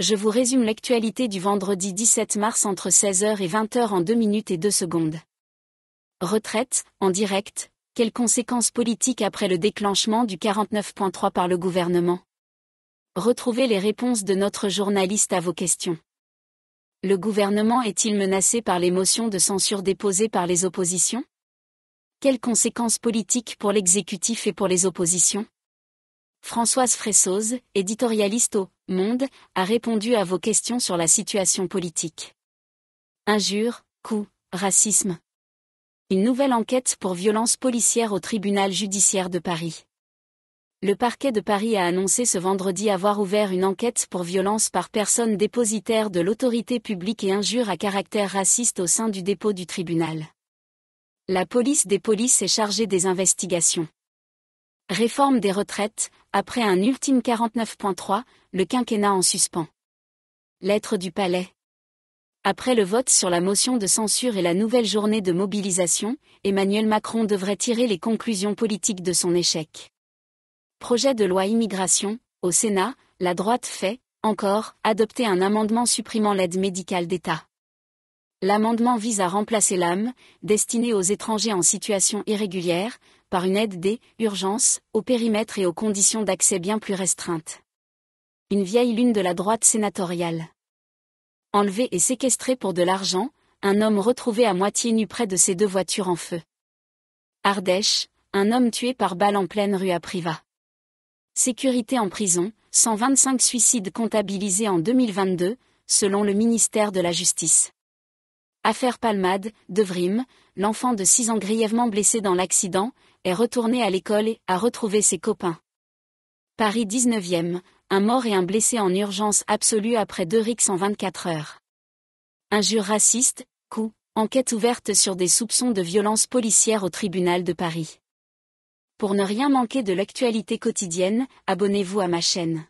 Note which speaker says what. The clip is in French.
Speaker 1: je vous résume l'actualité du vendredi 17 mars entre 16h et 20h en 2 minutes et 2 secondes. Retraite, en direct, quelles conséquences politiques après le déclenchement du 49.3 par le gouvernement Retrouvez les réponses de notre journaliste à vos questions. Le gouvernement est-il menacé par les motions de censure déposées par les oppositions Quelles conséquences politiques pour l'exécutif et pour les oppositions Françoise Fressoz, éditorialiste au Monde a répondu à vos questions sur la situation politique. Injures, coups, racisme. Une nouvelle enquête pour violence policière au tribunal judiciaire de Paris. Le parquet de Paris a annoncé ce vendredi avoir ouvert une enquête pour violence par personne dépositaire de l'autorité publique et injures à caractère raciste au sein du dépôt du tribunal. La police des polices est chargée des investigations. Réforme des retraites, après un ultime 49.3, le quinquennat en suspens. Lettre du Palais. Après le vote sur la motion de censure et la nouvelle journée de mobilisation, Emmanuel Macron devrait tirer les conclusions politiques de son échec. Projet de loi immigration, au Sénat, la droite fait, encore, adopter un amendement supprimant l'aide médicale d'État. L'amendement vise à remplacer l'âme, destinée aux étrangers en situation irrégulière, par une aide des urgences, au périmètre et aux conditions d'accès bien plus restreintes. Une vieille lune de la droite sénatoriale. Enlevé et séquestré pour de l'argent, un homme retrouvé à moitié nu près de ses deux voitures en feu. Ardèche, un homme tué par balle en pleine rue à Privas. Sécurité en prison, 125 suicides comptabilisés en 2022, selon le ministère de la Justice. Affaire Palmade, De l'enfant de 6 ans grièvement blessé dans l'accident, est retourné à l'école et a retrouvé ses copains. Paris 19e, un mort et un blessé en urgence absolue après deux rixes en 24 heures. Injures racistes, coups, enquête ouverte sur des soupçons de violence policière au tribunal de Paris. Pour ne rien manquer de l'actualité quotidienne, abonnez-vous à ma chaîne.